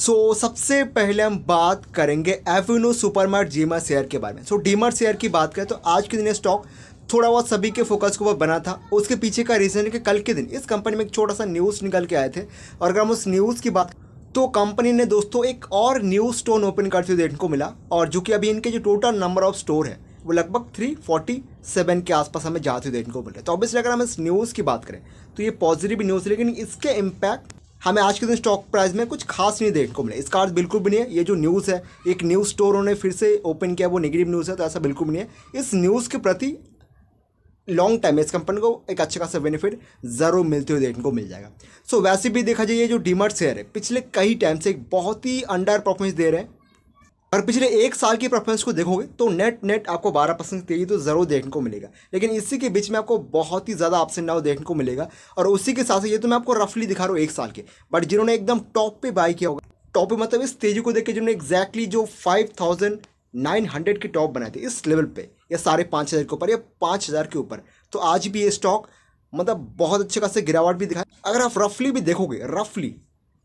सो so, सबसे पहले हम बात करेंगे एफिनो सुपरमार्ट डीमर शेयर के बारे में सो so, डीमर शेयर की बात करें तो आज के दिन ये स्टॉक थोड़ा बहुत सभी के फोकस के ऊपर बना था उसके पीछे का रीज़न है कि कल के दिन इस कंपनी में एक छोटा सा न्यूज़ निकल के आए थे और अगर हम उस न्यूज़ की बात तो कंपनी ने दोस्तों एक और न्यू स्टोन ओपन करते हुए देखने को मिला और जो कि अभी इनके जो टोटल नंबर ऑफ स्टोर है वो लगभग 347 के आसपास हमें जाते हुए देखने को मिल रहा है तो ऑब्वियसली अगर हम इस न्यूज़ की बात करें तो ये पॉजिटिव न्यूज़ लेकिन इसके इम्पैक्ट हमें आज के दिन स्टॉक प्राइस में कुछ खास नहीं देखने को मिले इसका अर्थ बिल्कुल भी नहीं है ये जो न्यूज़ है एक न्यूज़ स्टोर उन्होंने फिर से ओपन किया वो नेगेटिव न्यूज़ है तो ऐसा बिल्कुल भी नहीं है इस न्यूज़ के प्रति लॉन्ग टाइम इस कंपनी को एक अच्छा खासा बेनिफिट ज़रूर मिलते हुए देखने को मिल जाएगा सो so, वैसे भी देखा जाए ये जो डीमर्ट शेयर है पिछले कई टाइम से एक बहुत ही अंडर परफॉर्मेंस दे रहे हैं और पिछले एक साल की परफॉर्मेंस को देखोगे तो नेट नेट आपको 12 परसेंट तेजी तो ज़रूर देखने को मिलेगा लेकिन इसी के बीच में आपको बहुत ही ज़्यादा अप्स एंड देखने को मिलेगा और उसी के साथ ये तो मैं आपको रफली दिखा रहा हूँ एक साल के बट जिन्होंने एकदम टॉप पे बाई किया होगा टॉप पे मतलब इस तेजी को देख के जिन्होंने एक्जैक्टली जो फाइव थाउजेंड नाइन हंड्रेड के टॉप बनाए थे इस लेवल पर या साढ़े पाँच हज़ार के ऊपर या पाँच हज़ार के ऊपर तो आज भी ये स्टॉक मतलब बहुत अच्छे खासे गिरावट भी दिखाई अगर आप रफली भी देखोगे रफली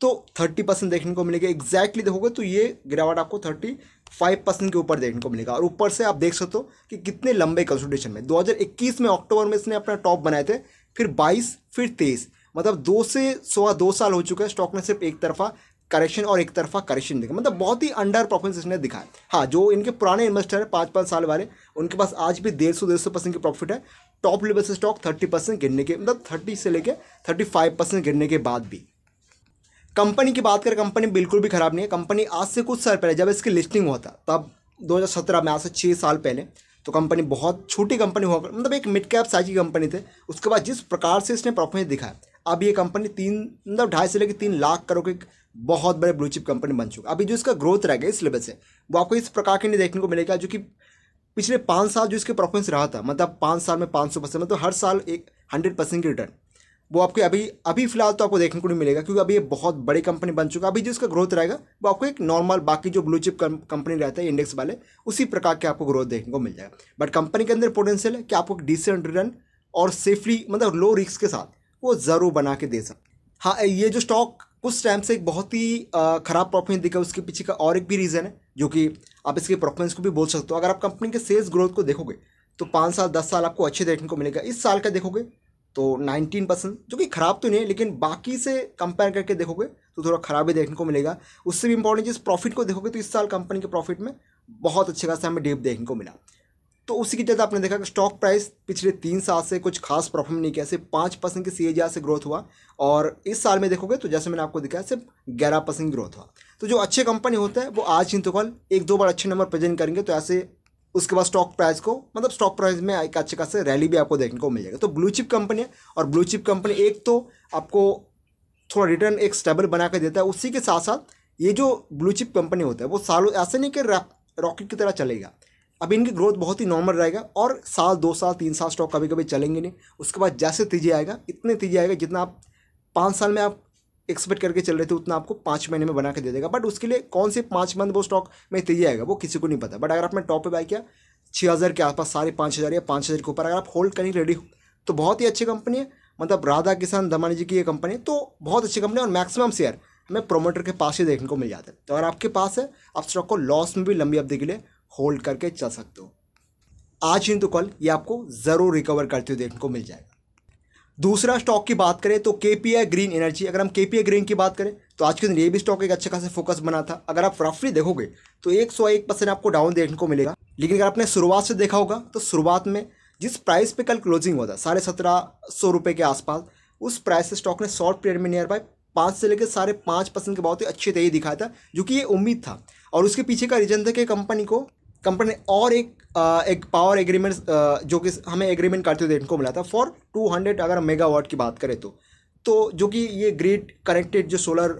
तो थर्टी परसेंट देखने को मिलेगा एग्जैक्टली देखोगे तो ये गिरावट आपको थर्टी फाइव परसेंट के ऊपर देखने को मिलेगा और ऊपर से आप देख सकते हो कि कितने लंबे कंसल्टेशन में 2021 में अक्टूबर में इसने अपना टॉप बनाए थे फिर 22 फिर 23 मतलब दो से सवा दो साल हो चुका है स्टॉक में सिर्फ एक तरफा करेक्शन और एक तरफा करेक्शन देखा मतलब बहुत ही अंडर प्रॉफिट इसने दिखाया हाँ जो इनके पुराने इन्वेस्टर हैं पाँच पाँच साल वाले उनके पास आज भी डेढ़ सौ डेढ़ सौ परसेंट की प्रॉफिट है टॉप लेवल से स्टॉक थर्टी परसेंट गिरने के मतलब थर्टी से लेकर थर्टी फाइव परसेंट गिरने के बाद भी कंपनी की बात करें कंपनी बिल्कुल भी ख़राब नहीं है कंपनी आज से कुछ साल पहले जब इसकी लिस्टिंग हुआ था तब 2017 में आज से छः साल पहले तो कंपनी बहुत छोटी कंपनी हुआ मतलब एक मिड कैप साइज की कंपनी थे उसके बाद जिस प्रकार से इसने परफॉर्मेंस दिखाया अब ये कंपनी तीन मतलब ढाई से लेकर तीन लाख करोड़ की बहुत बड़े ब्लू चिप कंपनी बन चुकी अभी जो इसका ग्रोथ रह गया इस लेवल से वो आपको इस प्रकार के नहीं देखने को मिलेगा जो कि पिछले पाँच साल जो इसके परफॉर्मेंस रहा था मतलब पाँच साल में पाँच सौ परसेंट मतलब हर साल एक हंड्रेड परसेंट की रिटर्न वो आपके अभी अभी फिलहाल तो आपको देखने को नहीं मिलेगा क्योंकि अभी ये बहुत बड़ी कंपनी बन चुका है अभी जिसका ग्रोथ रहेगा वो आपको एक नॉर्मल बाकी जो ब्लू चिप कंपनी रहता है इंडेक्स वाले उसी प्रकार के आपको ग्रोथ देखने को मिल जाएगा बट कंपनी के अंदर पोटेंशियल है कि आपको एक डिसेंट रिटर्न और सेफली मतलब लो रिस्क के साथ वो ज़रूर बना के दे सकते हाँ ये जो स्टॉक कुछ टाइम से एक बहुत ही ख़राब परफॉर्मेंस दिखा उसके पीछे का और एक भी रीज़न है जो कि आप इसके परफॉर्मेंस को भी बोल सकते हो अगर आप कंपनी के सेल्स ग्रोथ को देखोगे तो पाँच साल दस साल आपको अच्छे देखने को मिलेगा इस साल का देखोगे तो 19 परसेंट जो कि ख़राब तो नहीं है लेकिन बाकी से कंपेयर करके देखोगे तो थोड़ा ख़राब ही देखने को मिलेगा उससे भी इंपॉर्टेंट चीज़ प्रॉफिट को देखोगे तो इस साल कंपनी के प्रॉफिट में बहुत अच्छे खासा हमें डेप देखने को मिला तो उसी की जगह आपने देखा कि स्टॉक प्राइस पिछले तीन साल से कुछ खास प्रॉफिट नहीं किया सिर्फ पाँच परसेंट की सी से ग्रोथ हुआ और इस साल में देखोगे तो जैसे मैंने आपको दिखाया सिर्फ ग्यारह परसेंट ग्रोथ हुआ तो जो अच्छे कंपनी होते हैं वो आज ही तो कल एक दो बार अच्छे नंबर प्रेजेंट करेंगे तो ऐसे उसके बाद स्टॉक प्राइस को मतलब स्टॉक प्राइस में एक अच्छे खासे रैली भी आपको देखने को मिल जाएगा तो ब्लू चिप कंपनी है और ब्लू चिप कंपनी एक तो आपको थोड़ा रिटर्न एक स्टेबल बना के देता है उसी के साथ साथ ये जो ब्लू चिप कंपनी होता है वो सालों ऐसे नहीं कि रॉकेट की तरह चलेगा अब इनकी ग्रोथ बहुत ही नॉर्मल रहेगा और साल दो साल तीन साल स्टॉक कभी कभी चलेंगे नहीं उसके बाद जैसे तेजी आएगा इतने तेजी आएगा जितना आप पाँच साल में आप एक्सपेक्ट करके चल रहे थे उतना आपको पाँच महीने में बना के दे देगा बट उसके लिए कौन से पाँच मंथ वो स्टॉक में तेजी आएगा वो किसी को नहीं पता बट अगर आपने टॉप पे बाय किया छः हज़ार के आसपास सारे पाँच हज़ार या पाँच हज़ार के ऊपर अगर आप होल्ड करने रेडी हो तो बहुत ही अच्छी कंपनी है मतलब राधा किसान दमानी जी की ये कंपनी तो बहुत अच्छी कंपनी है और मैक्सिमम शेयर हमें प्रोमोटर के पास ही देखने को मिल जाता है तो अगर आपके पास है आप स्टॉक को लॉस में भी लंबी अवधि के लिए होल्ड करके चल सकते हो आज ही तो कल ये आपको ज़रूर रिकवर करते हुए देखने को मिल जाएगा दूसरा स्टॉक की बात करें तो के ग्रीन एनर्जी अगर हम के ग्रीन की बात करें तो आज के दिन ये भी स्टॉक एक अच्छा खासा फोकस बना था अगर आप रफली देखोगे तो एक सौ एक परसेंट आपको डाउन देखने को मिलेगा लेकिन अगर आपने शुरुआत से देखा होगा तो शुरुआत में जिस प्राइस पे कल क्लोजिंग हुआ था साढ़े सत्रह सौ रुपये के आसपास उस प्राइस से स्टॉक ने शॉर्ट पीरियड में नियर बाय पाँच से लेकर साढ़े पाँच परसेंट के बहुत ही अच्छे तेजी दिखाया था जो कि ये उम्मीद था और उसके पीछे का रीजन था कि कंपनी को कंपनी और एक आ, एक पावर एग्रीमेंट जो कि हमें एग्रीमेंट करते हुए इनको मिला था फॉर 200 अगर मेगावाट की बात करें तो तो जो कि ये ग्रिड कनेक्टेड जो सोलर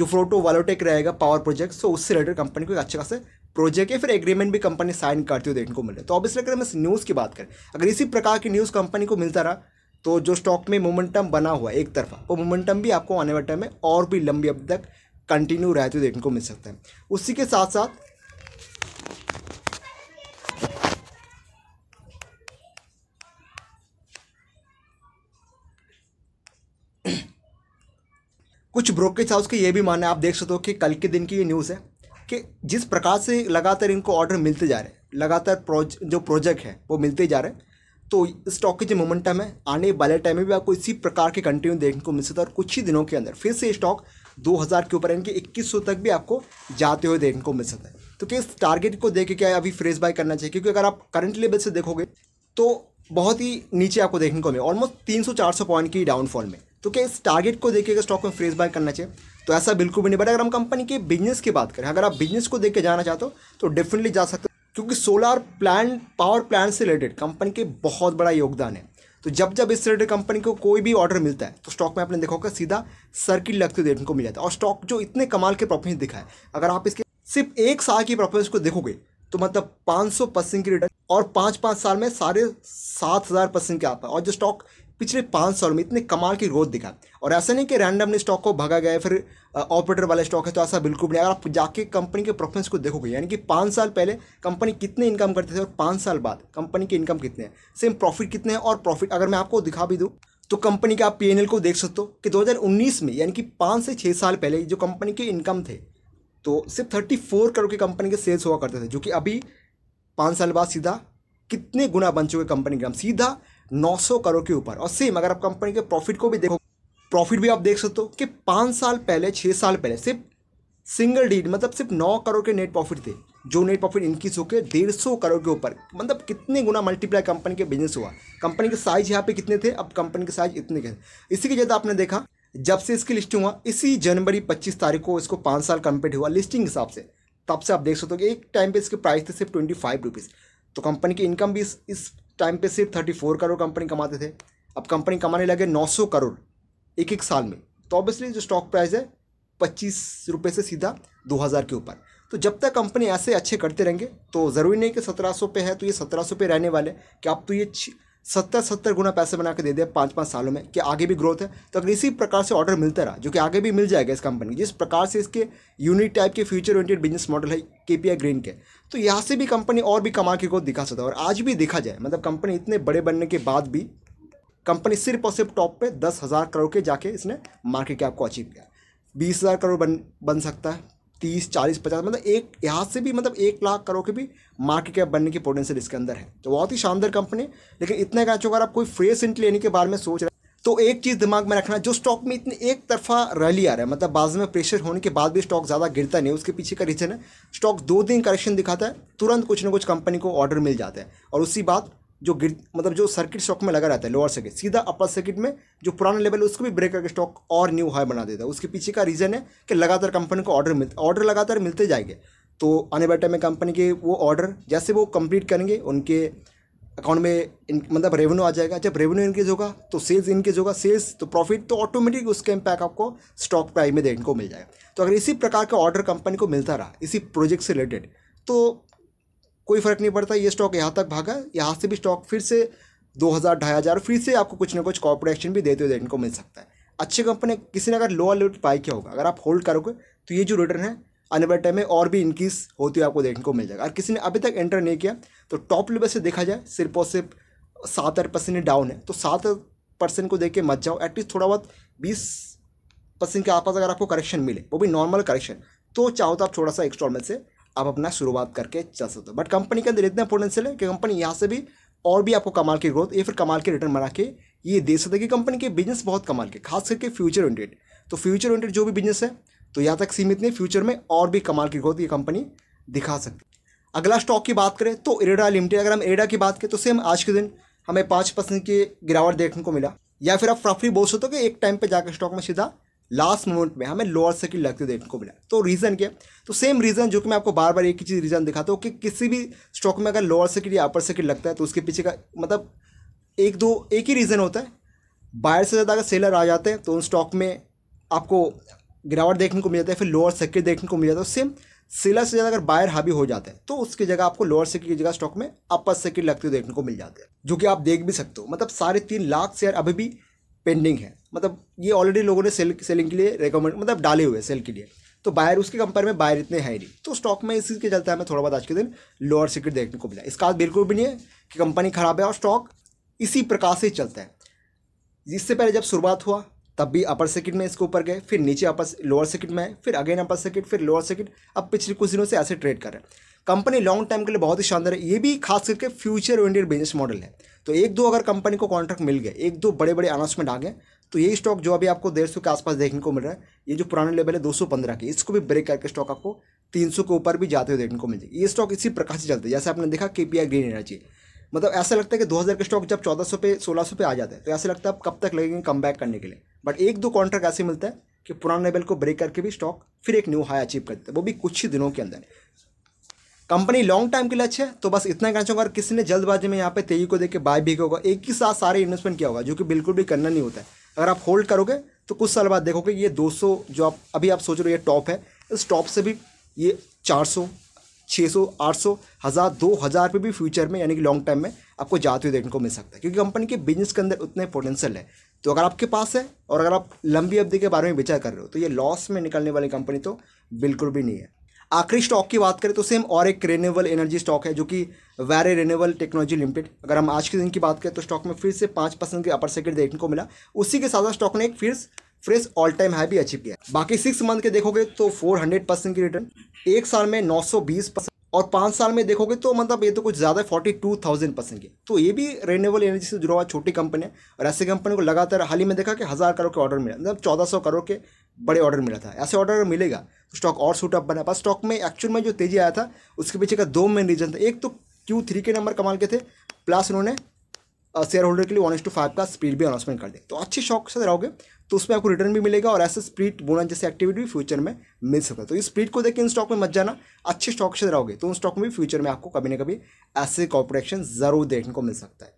जो फोटो वालोटेक रहेगा पावर प्रोजेक्ट सो उससे रिलेटेड कंपनी को एक अच्छे खासे प्रोजेक्ट या फिर एग्रीमेंट भी कंपनी साइन करती हुए देखने को मिले तो ऑब्वियसली अगर हम इस न्यूज़ की बात करें अगर इसी प्रकार की न्यूज़ कंपनी को मिलता रहा तो जो स्टॉक में मोमेंटम बना हुआ है एक तरफा वो मोमेंटम भी आपको आने वाले टाइम में और भी लंबी अब तक कंटिन्यू रहते हुए देखने को मिल सकता है उसी के साथ साथ कुछ ब्रोकरेज हाउस के ये भी मानना है आप देख सकते हो कि कल के दिन की ये न्यूज़ है कि जिस प्रकार से लगातार इनको ऑर्डर मिलते जा रहे हैं लगातार प्रोज जो प्रोजेक्ट है वो मिलते जा रहे हैं तो स्टॉक की जो मोमेंटम है आने वाले टाइम में भी आपको इसी प्रकार के कंटिन्यू देखने को मिल सकता है और कुछ ही दिनों के अंदर फिर से स्टॉक 2000 के ऊपर इनके इक्कीस तक भी आपको जाते हुए देखने को मिल सकता है तो क्या इस टारगेट को देख के क्या अभी फ्रेश बाय करना चाहिए क्योंकि अगर आप करंट लेवल से देखोगे तो बहुत ही नीचे आपको देखने को मिले ऑलमोस्ट तीन सौ पॉइंट की डाउनफॉल में तो क्या इस टारगेट को देखिएगा स्टॉक में फ्रेश बाय करना चाहिए तो ऐसा बिल्कुल भी नहीं बट अगर हम कंपनी के बिजनेस की बात करें अगर आप बिजनेस को देख के जाना चाहते हो तो डेफिनेटली जा सकते हो क्योंकि सोलार प्लान पावर प्लान से रिलेटेड कंपनी के बहुत बड़ा योगदान है तो जब जब इस रिलेटेड कंपनी को कोई भी ऑर्डर मिलता है तो स्टॉक में आपने देखा होगा सीधा सर्किट लगते देखने को मिल जाता है और स्टॉक जो इतने कमाल के प्रॉफिट दिखा है अगर आप इसके सिर्फ एक साल की प्रॉफिट को देखोगे तो मतलब पाँच सौ परसेंट की रिटर्न और पाँच पाँच साल में साढ़े सात हज़ार परसेंट के आता है और जो स्टॉक पिछले पाँच साल में इतने कमाल की ग्रोथ दिखा और ऐसा नहीं कि रैंडमली स्टॉक को भगा गया फिर ऑपरेटर वाला स्टॉक है तो ऐसा बिल्कुल नहीं अगर आप जाके कंपनी के परफॉर्मेंस को देखोगे यानी कि पाँच साल पहले कंपनी कितने इनकम करते थे और पाँच साल बाद कंपनी की इनकम कितने हैं सेम प्रॉफिट कितने हैं और प्रॉफिट अगर मैं आपको दिखा भी दूँ तो कंपनी का आप पी को देख सकते हो कि 2019 में यानी कि पाँच से छः साल पहले जो कंपनी के इनकम थे तो सिर्फ 34 करोड़ की कंपनी के सेल्स हुआ करते थे जो कि अभी पाँच साल बाद सीधा कितने गुना बन चुके कंपनी के सीधा 900 करोड़ के ऊपर और सेम अगर आप कंपनी के प्रॉफिट को भी देखो प्रॉफिट भी आप देख सकते हो कि पाँच साल पहले छः साल पहले सिर्फ सिंगल डीट मतलब सिर्फ नौ करोड़ के नेट प्रॉफिट थे जो नेट प्रॉफिट इंक्रीज होकर डेढ़ सौ करोड़ के ऊपर मतलब कितने गुना मल्टीप्लाई कंपनी के बिजनेस हुआ कंपनी के साइज यहाँ पे कितने थे अब कंपनी के साइज इतने के इसी के जैसे आपने देखा जब से इसकी लिस्टिंग हुआ इसी जनवरी पच्चीस तारीख को इसको पाँच साल कंप्लीट हुआ लिस्टिंग हिसाब से तब से आप देख सकते हो कि एक टाइम पे इसके प्राइस थे सिर्फ ट्वेंटी फाइव रुपीज़ तो कंपनी की इनकम भी इस टाइम पे सिर्फ थर्टी फोर करोड़ कंपनी कमाते थे अब कंपनी कमाने लगे नौ सौ करोड़ एक एक साल में तो ऑब्वियसली जो स्टॉक प्राइस है पच्चीस रुपये से सीधा दो हज़ार के ऊपर तो जब तक कंपनी ऐसे अच्छे करते रहेंगे तो ज़रूरी नहीं कि सत्रह सौ पे है तो ये सत्रह सौ पे रहने वाले कि आप तो ये सत्तर सत्तर गुना पैसे बना के दे दिया पाँच पाँच सालों में कि आगे भी ग्रोथ है तो अगर इसी प्रकार से ऑर्डर मिलता रहा जो कि आगे भी मिल जाएगा इस कंपनी जिस प्रकार से इसके यूनिक टाइप के फ्यूचर ओरिएंटेड बिजनेस मॉडल है के पी आई ग्रीन के तो यहाँ से भी कंपनी और भी कमा के ग्रोथ दिखा सकता है और आज भी देखा जाए मतलब कंपनी इतने बड़े बनने के बाद भी कंपनी सिर्फ और सिर्फ टॉप पर दस हज़ार करोड़ के जाके इसने मार्केट कैप को अचीव किया बीस हज़ार करोड़ बन बन सकता है तीस चालीस पचास मतलब एक यहाँ से भी मतलब एक लाख करोड़ के भी मार्केट कैप बनने की पोटेंशियल इसके अंदर है तो बहुत ही शानदार कंपनी लेकिन इतना का अगर आप कोई फ्रेश इंट लेने के बारे में सोच रहे हैं तो एक चीज़ दिमाग में रखना जो स्टॉक में इतनी एक तरफा रैली आ रहा है मतलब बाजू में प्रेशर होने के बाद भी स्टॉक ज़्यादा गिरता नहीं उसके पीछे का रीज़न है स्टॉक दो दिन करेक्शन दिखाता है तुरंत कुछ ना कुछ कंपनी को ऑर्डर मिल जाता है और उसी बात जो गिर मतलब जो सर्किट स्टॉक में लगा रहता है लोअर सर्किट सीधा अपर सर्किट में जो पुराना लेवल उसको भी ब्रेक करके स्टॉक और न्यू हाई बना देता है उसके पीछे का रीज़न है कि लगातार कंपनी को ऑर्डर मिल ऑर्डर लगातार मिलते जाएंगे तो आने वाले टाइम में कंपनी के वो ऑर्डर जैसे वो कंप्लीट करेंगे उनके अकाउंट में इन, मतलब रेवेन्यू आ जाएगा जब रेवेन्यू इनकेज होगा तो सेल्स इनकेज होगा सेल्स तो प्रॉफिट तो ऑटोमेटिक उसका इम्पैक्ट आपको स्टॉक प्राइस में देखने को मिल जाएगा तो अगर इसी प्रकार का ऑर्डर कंपनी को मिलता रहा इसी प्रोजेक्ट से रिलेटेड तो कोई फ़र्क नहीं पड़ता ये स्टॉक यहाँ तक भागा यहाँ से भी स्टॉक फिर से दो हज़ार ढाई हज़ार फिर से आपको कुछ ना कुछ कॉर्पोरेट एक्शन भी देते हुए देखने को मिल सकता है अच्छी कंपनी किसी ने अगर लोअर लेवल बाई किया होगा अगर आप होल्ड करोगे तो ये जो रिटर्न है आने वाले टाइम में और भी इंक्रीज होती हुई आपको देखने को मिल जाएगा अगर किसी ने अभी तक एंटर नहीं किया तो टॉप लेवल से देखा जाए सिर्फ और सिर्फ सात आठ परसेंट डाउन है तो सात परसेंट को देख के मत जाओ एटलीस्ट थोड़ा बहुत बीस परसेंट के आसपास अगर आपको करेक्शन मिले वो भी नॉर्मल करेक्शन तो चाहो तो आप थोड़ा सा एक्स्टॉलमेंट से आप अपना शुरुआत करके चल सकते हो बट कंपनी के अंदर इतना पोटेंशियल है कि कंपनी यहाँ से भी और भी आपको कमाल की ग्रोथ या फिर कमाल के रिटर्न बना के ये दे सकते कि कंपनी के बिजनेस बहुत कमाल के खास करके फ्यूचर ओरिएंटेड तो फ्यूचर ओरिएंटेड जो भी बिजनेस है तो यहाँ तक सीमित नहीं फ्यूचर में और भी कमाल की ग्रोथ ये कंपनी दिखा सकती अगला स्टॉक की बात करें तो इरेडा लिमिटेड अगर हम इरेडा की बात करें तो सेम आज के दिन हमें पाँच परसेंट की गिरावट देखने को मिला या फिर आप प्रॉफिट बोल सकते हो कि एक टाइम पर जाकर स्टॉक में सीधा लास्ट मोमेंट में हमें लोअर सर्किट लगते देखने को मिला तो रीज़न क्या तो सेम रीज़न जो कि मैं आपको बार बार एक ही चीज़ रीज़न दिखाता हूँ कि किसी भी स्टॉक में अगर लोअर सर्किट या अपर सर्किट लगता है तो उसके पीछे का मतलब एक दो एक ही रीज़न होता है बायर से ज़्यादा अगर सेलर आ जाते हैं तो उन स्टॉक में आपको गिरावट देखने को मिल जाता है फिर लोअर सर्किट देखने को मिल जाता है सेम सेलर से ज़्यादा अगर बायर हावी हो जाता है तो उसकी जगह आपको लोअर सर्किट की जगह स्टॉक में अपर सर्किट लगते हुए देखने को मिल जाते हैं जो कि आप देख भी सकते हो मतलब साढ़े तीन लाख शेयर अभी भी पेंडिंग है मतलब ये ऑलरेडी लोगों ने सेल सेलिंग के लिए रिकमेंड मतलब डाले हुए सेल के लिए तो बायर उसके कंपेयर में बायर इतने हैं नहीं तो स्टॉक में इसी के चलते हमें थोड़ा बहुत आज के दिन लोअर सिक्रेट देखने को मिला इसका बिल्कुल भी नहीं है कि कंपनी खराब है और स्टॉक इसी प्रकार से चलता है इससे पहले जब शुरुआत हुआ तब भी अपर सर्किट में इसके ऊपर गए फिर नीचे अपर लोअर सर्किट में फिर अगेन अपर सर्किट फिर लोअर सर्किट अब पिछले कुछ दिनों से ऐसे ट्रेड कर रहे हैं कंपनी लॉन्ग टाइम के लिए बहुत ही शानदार है ये भी खास करके फ्यूचर ओरिएंटेड बिजनेस मॉडल है तो एक दो अगर कंपनी को कॉन्ट्रैक्ट मिल गए एक दो बड़े बड़े अनाउंसमेंट आ गए तो ये स्टॉक जो अभी आपको डेढ़ सौ के आसपास देखने को मिल रहा है ये जो पुराने लेवल है दो सौ पंद्रह की इसको भी ब्रेक करके स्टॉक आपको तीन सौ के ऊपर भी जाते हुए देखने को मिल जाएगी ये स्टॉक इसी प्रकार से चलते हैं जैसे आपने देखा के पी आई ग्रीन एनर्जी मतलब ऐसा लगता है कि 2000 के स्टॉक जब 1400 पे 1600 पे आ जाते हैं तो ऐसा लगता है आप कब तक लगेंगे कम बैक करने के लिए बट एक दो कॉन्ट्रैक्ट ऐसे मिलता है कि पुराने लेवल को ब्रेक करके भी स्टॉक फिर एक न्यू हाई अचीव करते है वो भी कुछ ही दिनों के अंदर कंपनी लॉन्ग टाइम के लिए अच्छे तो बस इतना कहना चाहूँगा अगर किसी ने जल्दबाजी में यहाँ पे तेजी को देखकर बाय भी होगा एक ही साथ सारे इन्वेस्टमेंट किया होगा जो कि बिल्कुल भी करना नहीं होता है अगर आप होल्ड करोगे तो कुछ साल बाद देखोगे ये 200 जो आप अभी आप सोच रहे हो ये टॉप है इस टॉप से भी ये 400 600 800 हज़ार दो हज़ार पे भी फ्यूचर में यानी कि लॉन्ग टाइम में आपको जाते हुए देखने को मिल सकता है क्योंकि कंपनी के बिजनेस के अंदर उतने पोटेंशियल है तो अगर आपके पास है और अगर आप लंबी अवधि के बारे में विचार कर रहे हो तो ये लॉस में निकलने वाली कंपनी तो बिल्कुल भी नहीं है आखिरी स्टॉक की बात करें तो सेम और एक रेन्यूबल एनर्जी स्टॉक है जो कि वैर रेन्यूबल टेक्नोलॉजी लिमिटेड अगर हम आज के दिन की बात करें तो स्टॉक में फिर से पाँच परसेंट के अपर सर्किट देखने को मिला उसी के साथ साथ स्टॉक ने एक फिर फ्रेश ऑल टाइम हाई भी अचीव किया बाकी सिक्स मंथ के देखोगे तो फोर हंड्रेड परसेंट की रिटर्न एक साल में नौ सौ बीस परसेंट और पाँच साल में देखोगे तो मतलब ये तो कुछ ज़्यादा फोर्टी टू थाउजेंड परसेंट की तो ये भी रेन्यूबल एनर्जी से जुड़ा हुआ छोटी कंपनी है और ऐसी कंपनी को लगातार हाल ही में देखा कि हज़ार करोड़ के ऑर्डर मिला मतलब चौदह सौ करोड़ के बड़े ऑर्डर मिला था ऐसे ऑर्डर मिलेगा तो स्टॉक और सूटअप बना पर स्टॉक में एक्चुअल में जो तेजी आया था उसके पीछे का दो मेन रीजन था एक तो क्यू थ्री के नंबर कमाल के थे प्लस उन्होंने शेयर होल्डर के लिए वन एस टू फाइव का स्पीड भी अनाउंसमेंट कर दिया तो अच्छे शॉक से रहोगे तो उसमें आपको रिटर्न भी मिलेगा और ऐसे स्प्रीड बोनस जैसे एक्टिविटी भी फ्यूचर में मिल सकता है तो इस स्प्रीड को देख इन स्टॉक में मत जाना अच्छे स्टॉक से रहोगे तो उन स्टॉक में भी फ्यूचर में आपको कभी ना कभी ऐसे कॉपरेशन जरूर देखने को मिल सकता है